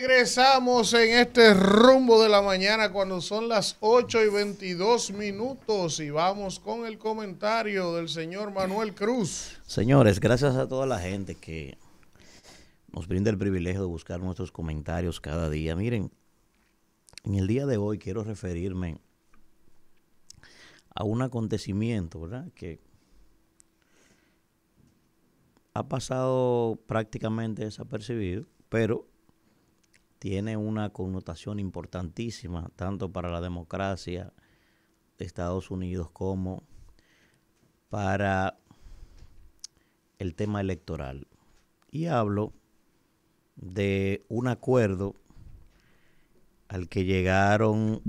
Regresamos en este rumbo de la mañana cuando son las 8 y 22 minutos y vamos con el comentario del señor Manuel Cruz. Señores, gracias a toda la gente que nos brinda el privilegio de buscar nuestros comentarios cada día. Miren, en el día de hoy quiero referirme a un acontecimiento, ¿verdad? Que ha pasado prácticamente desapercibido, pero tiene una connotación importantísima tanto para la democracia de Estados Unidos como para el tema electoral. Y hablo de un acuerdo al que llegaron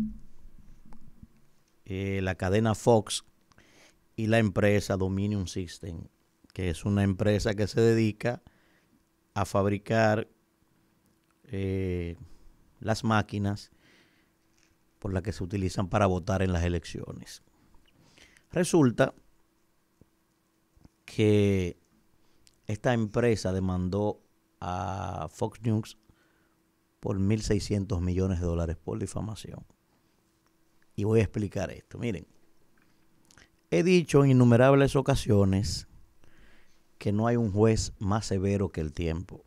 eh, la cadena Fox y la empresa Dominion System, que es una empresa que se dedica a fabricar eh, las máquinas por las que se utilizan para votar en las elecciones. Resulta que esta empresa demandó a Fox News por 1.600 millones de dólares por difamación. Y voy a explicar esto. Miren, he dicho en innumerables ocasiones que no hay un juez más severo que el tiempo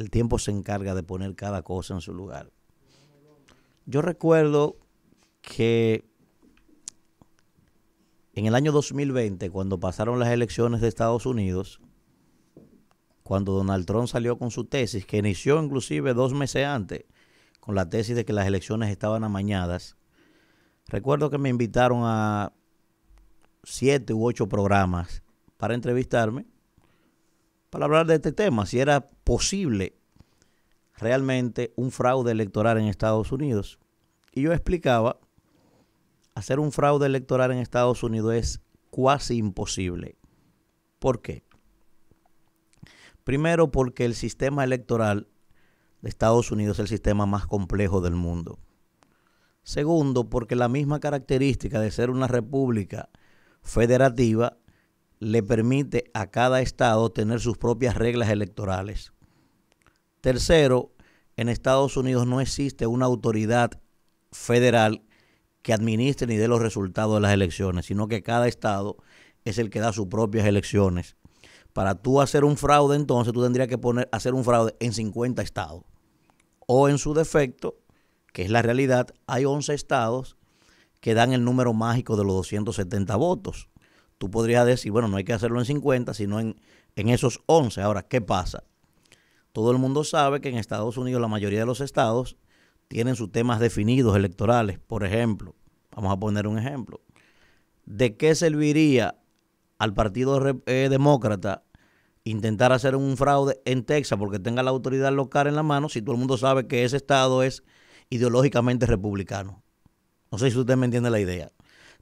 el tiempo se encarga de poner cada cosa en su lugar. Yo recuerdo que en el año 2020, cuando pasaron las elecciones de Estados Unidos, cuando Donald Trump salió con su tesis, que inició inclusive dos meses antes, con la tesis de que las elecciones estaban amañadas, recuerdo que me invitaron a siete u ocho programas para entrevistarme para hablar de este tema, si era posible realmente un fraude electoral en Estados Unidos. Y yo explicaba, hacer un fraude electoral en Estados Unidos es casi imposible. ¿Por qué? Primero porque el sistema electoral de Estados Unidos es el sistema más complejo del mundo. Segundo, porque la misma característica de ser una república federativa le permite a cada estado tener sus propias reglas electorales. Tercero, en Estados Unidos no existe una autoridad federal que administre ni dé los resultados de las elecciones, sino que cada estado es el que da sus propias elecciones. Para tú hacer un fraude, entonces tú tendrías que poner, hacer un fraude en 50 estados. O en su defecto, que es la realidad, hay 11 estados que dan el número mágico de los 270 votos tú podrías decir, bueno, no hay que hacerlo en 50, sino en, esos 11. Ahora, ¿qué pasa? Todo el mundo sabe que en Estados Unidos la mayoría de los estados tienen sus temas definidos electorales. Por ejemplo, vamos a poner un ejemplo. ¿De qué serviría al Partido eh, Demócrata intentar hacer un fraude en Texas porque tenga la autoridad local en la mano si todo el mundo sabe que ese estado es ideológicamente republicano? No sé si usted me entiende la idea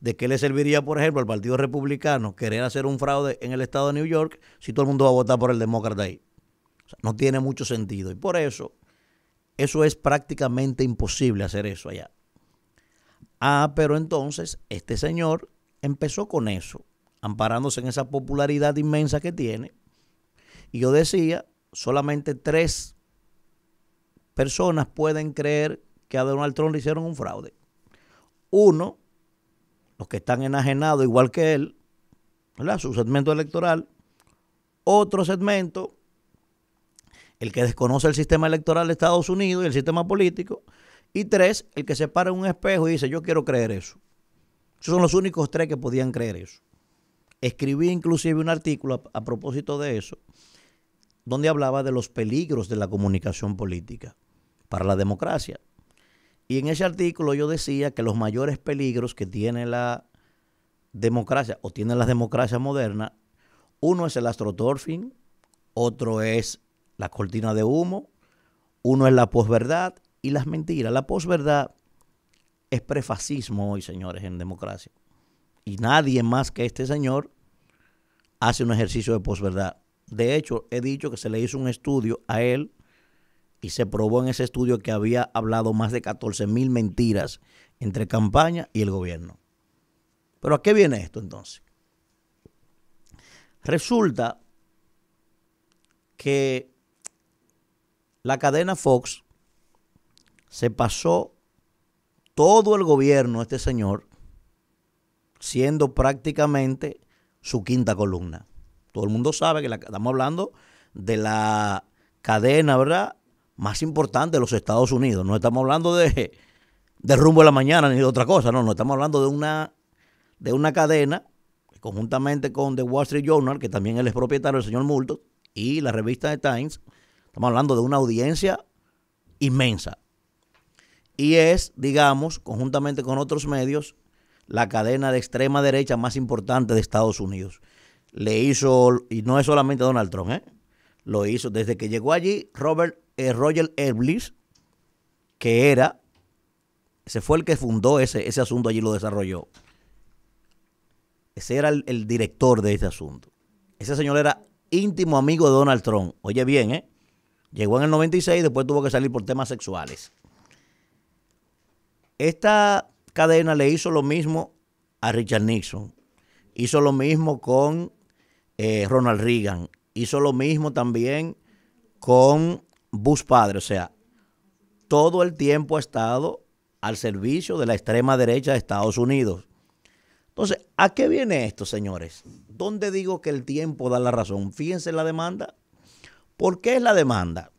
de qué le serviría, por ejemplo, al Partido Republicano querer hacer un fraude en el estado de New York si todo el mundo va a votar por el demócrata ahí. no tiene mucho sentido. Y por eso, eso es prácticamente imposible hacer eso allá. Ah, pero entonces este señor empezó con eso, amparándose en esa popularidad inmensa que tiene. Y yo decía, solamente tres personas pueden creer que a Donald Trump le hicieron un fraude. Uno, los que están enajenados igual que él, su segmento electoral, otro segmento, el que desconoce el sistema electoral de Estados Unidos y el sistema político, y tres, el que se para en un espejo y dice, yo quiero creer eso. Esos son los únicos tres que podían creer eso. Escribí inclusive un artículo a propósito de eso, donde hablaba de los peligros de la comunicación política para la democracia. Y en ese artículo yo decía que los mayores peligros que tiene la democracia o tiene la democracia moderna, uno es el astroturfing, otro es la cortina de humo, uno es la posverdad y las mentiras. La posverdad es prefascismo hoy, señores, en democracia. Y nadie más que este señor hace un ejercicio de posverdad. De hecho, he dicho que se le hizo un estudio a él y se probó en ese estudio que había hablado más de 14 mil mentiras entre campaña y el gobierno. Pero ¿a qué viene esto entonces? Resulta que la cadena Fox se pasó todo el gobierno, este señor, siendo prácticamente su quinta columna. Todo el mundo sabe que la, estamos hablando de la cadena, ¿verdad? más importante de los Estados Unidos. No estamos hablando de, de rumbo de la mañana ni de otra cosa, no, no estamos hablando de una, de una cadena conjuntamente con The Wall Street Journal, que también él es propietario del señor Multo, y la revista The Times, estamos hablando de una audiencia inmensa. Y es, digamos, conjuntamente con otros medios, la cadena de extrema derecha más importante de Estados Unidos. Le hizo, y no es solamente Donald Trump, ¿eh? lo hizo. Desde que llegó allí, Robert eh, Roger Eblis, que era, se fue el que fundó ese, ese asunto allí, lo desarrolló. Ese era el, director de ese asunto. Ese señor era íntimo amigo de Donald Trump. Oye bien, ¿eh? Llegó en el 96 y después tuvo que salir por temas sexuales. Esta cadena le hizo lo mismo a Richard Nixon. Hizo lo mismo con eh, Ronald Reagan hizo lo mismo también con Bus Padre. O sea, todo el tiempo ha estado al servicio de la extrema derecha de Estados Unidos. Entonces, ¿a qué viene esto, señores? ¿Dónde digo que el tiempo da la razón? Fíjense en la demanda. ¿Por qué es la demanda?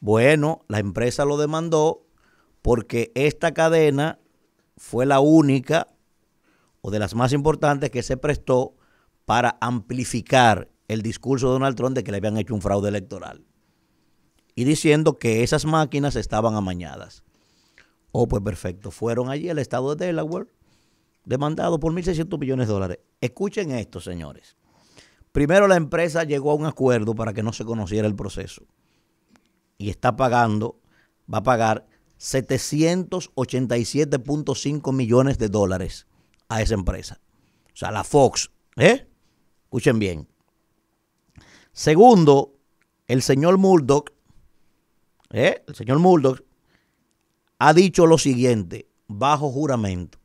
Bueno, la empresa lo demandó porque esta cadena fue la única o de las más importantes que se prestó para amplificar el discurso de Donald Trump de que le habían hecho un fraude electoral y diciendo que esas máquinas estaban amañadas. Oh, pues perfecto. Fueron allí al estado de Delaware, demandado por 1.600 millones de dólares. Escuchen esto, señores. Primero la empresa llegó a un acuerdo para que no se conociera el proceso. Y está pagando, va a pagar 787.5 millones de dólares a esa empresa. O sea, la Fox, ¿eh? Escuchen bien, Segundo, el señor Murdoch, ¿eh? el señor Murdoch ha dicho lo siguiente, bajo juramento,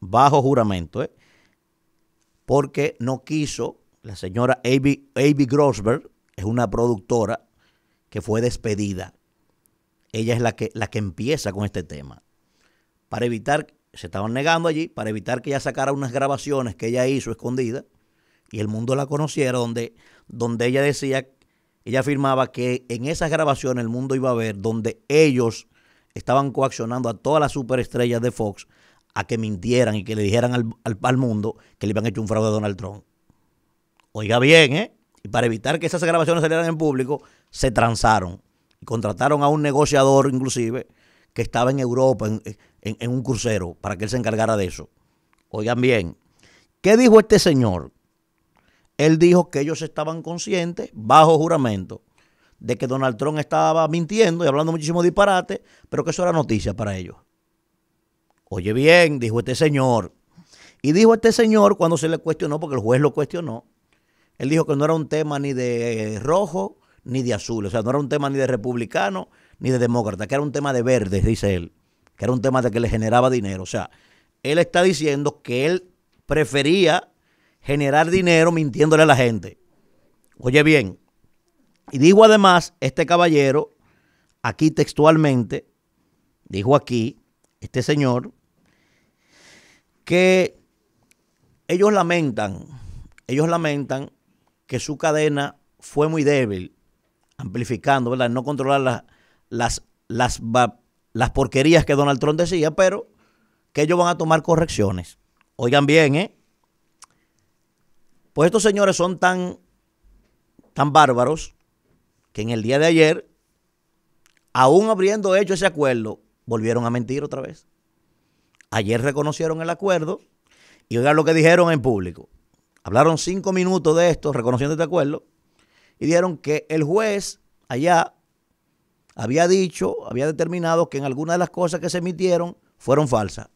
bajo juramento, ¿eh? porque no quiso la señora Avi, Grossberg, es una productora que fue despedida. Ella es la que, la que empieza con este tema. Para evitar, se estaban negando allí, para evitar que ella sacara unas grabaciones que ella hizo escondida y el mundo la conociera, donde donde ella decía, ella afirmaba que en esas grabaciones el mundo iba a ver donde ellos estaban coaccionando a todas las superestrellas de Fox a que mintieran y que le dijeran al, al, mundo que le habían hecho un fraude a Donald Trump. Oiga bien, ¿eh? Y para evitar que esas grabaciones salieran en público, se transaron. Y contrataron a un negociador, inclusive, que estaba en Europa, en, en un crucero, para que él se encargara de eso. Oigan bien, ¿qué dijo este señor? Él dijo que ellos estaban conscientes, bajo juramento, de que Donald Trump estaba mintiendo y hablando muchísimo disparate, pero que eso era noticia para ellos. Oye bien, dijo este señor. Y dijo este señor cuando se le cuestionó, porque el juez lo cuestionó, él dijo que no era un tema ni de eh, rojo ni de azul, o sea, no era un tema ni de republicano ni de demócrata, que era un tema de verdes, dice él, que era un tema de que le generaba dinero. O sea, él está diciendo que él prefería generar dinero mintiéndole a la gente. Oye bien, y dijo además este caballero, aquí textualmente, dijo aquí, este señor, que ellos lamentan, ellos lamentan que su cadena fue muy débil, amplificando, ¿verdad? No controlar las, las, las, las porquerías que Donald Trump decía, pero que ellos van a tomar correcciones. Oigan bien, ¿eh? Pues estos señores son tan, tan bárbaros que en el día de ayer, aún habiendo hecho ese acuerdo, volvieron a mentir otra vez. Ayer reconocieron el acuerdo y oigan lo que dijeron en público. Hablaron cinco minutos de esto, reconociendo este acuerdo, y dijeron que el juez allá había dicho, había determinado que en algunas de las cosas que se emitieron fueron falsas.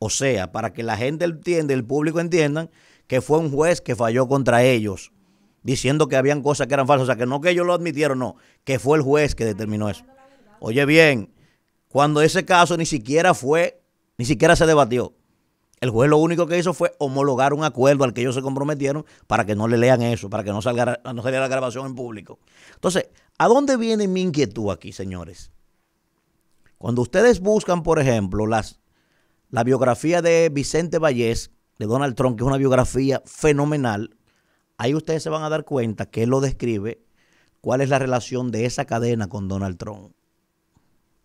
O sea, para que la gente entienda, el público entienda, que fue un juez que falló contra ellos, diciendo que habían cosas que eran falsas. O sea, que no que ellos lo admitieron, no, que fue el juez que determinó eso. Oye bien, cuando ese caso ni siquiera fue, ni siquiera se debatió. El juez lo único que hizo fue homologar un acuerdo al que ellos se comprometieron para que no le lean eso, para que no salga, no la grabación en público. Entonces, ¿a dónde viene mi inquietud aquí, señores? Cuando ustedes buscan, por ejemplo, las, la biografía de Vicente Vallés, de Donald Trump, que es una biografía fenomenal, ahí ustedes se van a dar cuenta que él lo describe, cuál es la relación de esa cadena con Donald Trump,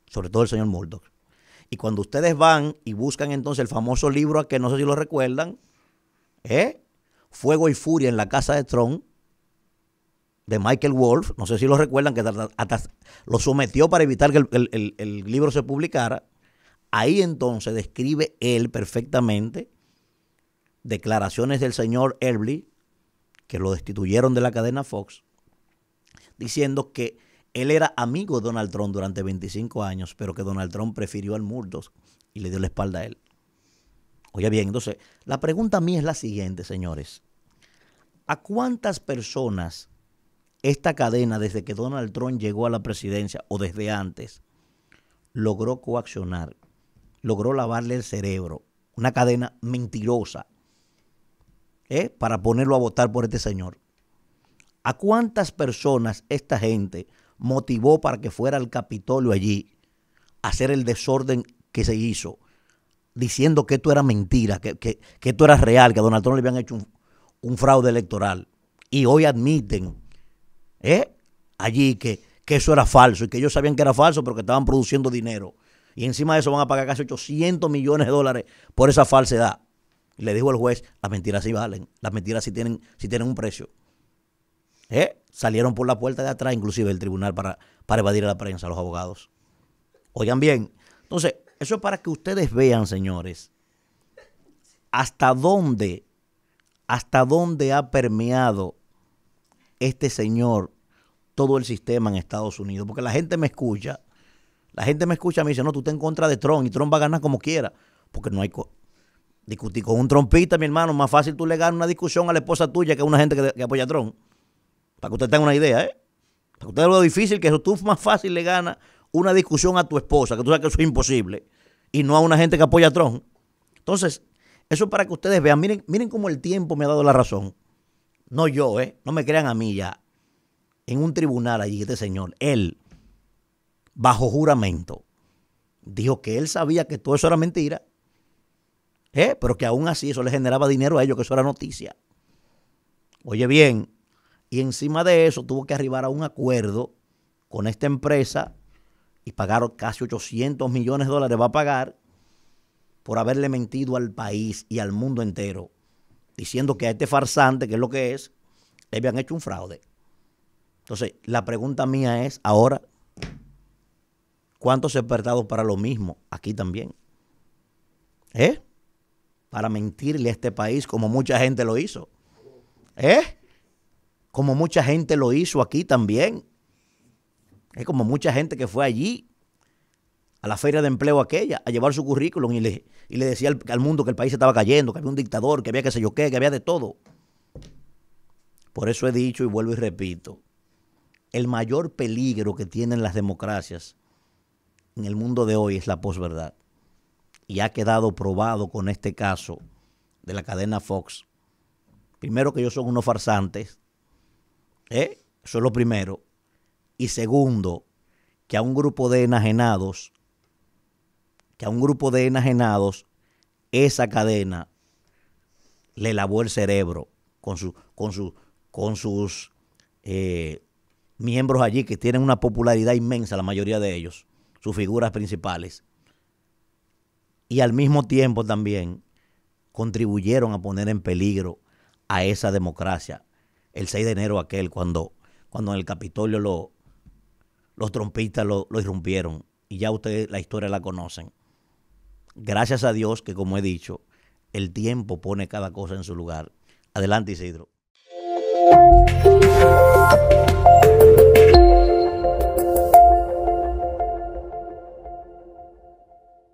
sobre todo el señor Murdoch. Y cuando ustedes van y buscan entonces el famoso libro, que no sé si lo recuerdan, ¿eh? Fuego y Furia en la casa de Trump, de Michael wolf no sé si lo recuerdan, que lo sometió para evitar que el, el libro se publicara. Ahí entonces describe él perfectamente declaraciones del señor Erbly, que lo destituyeron de la cadena Fox, diciendo que él era amigo de Donald Trump durante 25 años, pero que Donald Trump prefirió al Murdoch y le dio la espalda a él. Oye bien, entonces, la pregunta a mí es la siguiente, señores. ¿A cuántas personas esta cadena, desde que Donald Trump llegó a la presidencia o desde antes, logró coaccionar, logró lavarle el cerebro? Una cadena mentirosa, ¿eh? para ponerlo a votar por este señor. ¿A cuántas personas esta gente motivó para que fuera al Capitolio allí a hacer el desorden que se hizo? Diciendo que esto era mentira, que, que, esto era real, que a Donald Trump le habían hecho un, fraude electoral. Y hoy admiten ¿eh? allí que, que eso era falso y que ellos sabían que era falso, pero que estaban produciendo dinero. Y encima de eso van a pagar casi 800 millones de dólares por esa falsedad le dijo al juez, las mentiras sí valen, las mentiras sí tienen, tienen un precio. ¿Eh? Salieron por la puerta de atrás, inclusive el tribunal, para, para evadir a la prensa, a los abogados. Oigan bien, entonces, eso es para que ustedes vean, señores, hasta dónde, hasta dónde ha permeado este señor todo el sistema en Estados Unidos. Porque la gente me escucha, la gente me escucha y me dice, no, tú estás en contra de Trump y Trump va a ganar como quiera. Porque no hay, Discutir con un trompista, mi hermano, más fácil tú le ganas una discusión a la esposa tuya que a una gente que, apoya a Trump. Para que usted tenga una idea, ¿eh? Para que usted vea lo difícil que eso tú más fácil le ganas una discusión a tu esposa, que tú sabes que eso es imposible, y no a una gente que apoya a Trump. Entonces, eso es para que ustedes vean, miren, miren cómo el tiempo me ha dado la razón. No yo, ¿eh? No me crean a mí ya. En un tribunal allí, este señor, él, bajo juramento, dijo que él sabía que todo eso era mentira ¿Eh? pero que aún así eso le generaba dinero a ellos, que eso era noticia. Oye bien, y encima de eso tuvo que arribar a un acuerdo con esta empresa y pagaron casi 800 millones de dólares, va a pagar por haberle mentido al país y al mundo entero, diciendo que a este farsante, que es lo que es, le habían hecho un fraude. Entonces, la pregunta mía es ahora, ¿cuántos expertados para lo mismo aquí también? ¿Eh? para mentirle a este país como mucha gente lo hizo. ¿Eh? Como mucha gente lo hizo aquí también. Es como mucha gente que fue allí a la feria de empleo aquella, a llevar su currículum y le, y le decía al, mundo que el país estaba cayendo, que había un dictador, que había que sé yo qué, que había de todo. Por eso he dicho y vuelvo y repito, el mayor peligro que tienen las democracias en el mundo de hoy es la posverdad y ha quedado probado con este caso de la cadena Fox, primero que ellos son unos farsantes, ¿eh? eso es lo primero, y segundo, que a un grupo de enajenados, que a un grupo de enajenados, esa cadena le lavó el cerebro con, con, con sus eh, miembros allí que tienen una popularidad inmensa, la mayoría de ellos, sus figuras principales y al mismo tiempo también contribuyeron a poner en peligro a esa democracia el 6 de enero aquel cuando, cuando en el Capitolio los trompistas lo, lo irrumpieron y ya ustedes la historia la conocen. Gracias a Dios que como he dicho, el tiempo pone cada cosa en su lugar. Adelante Isidro.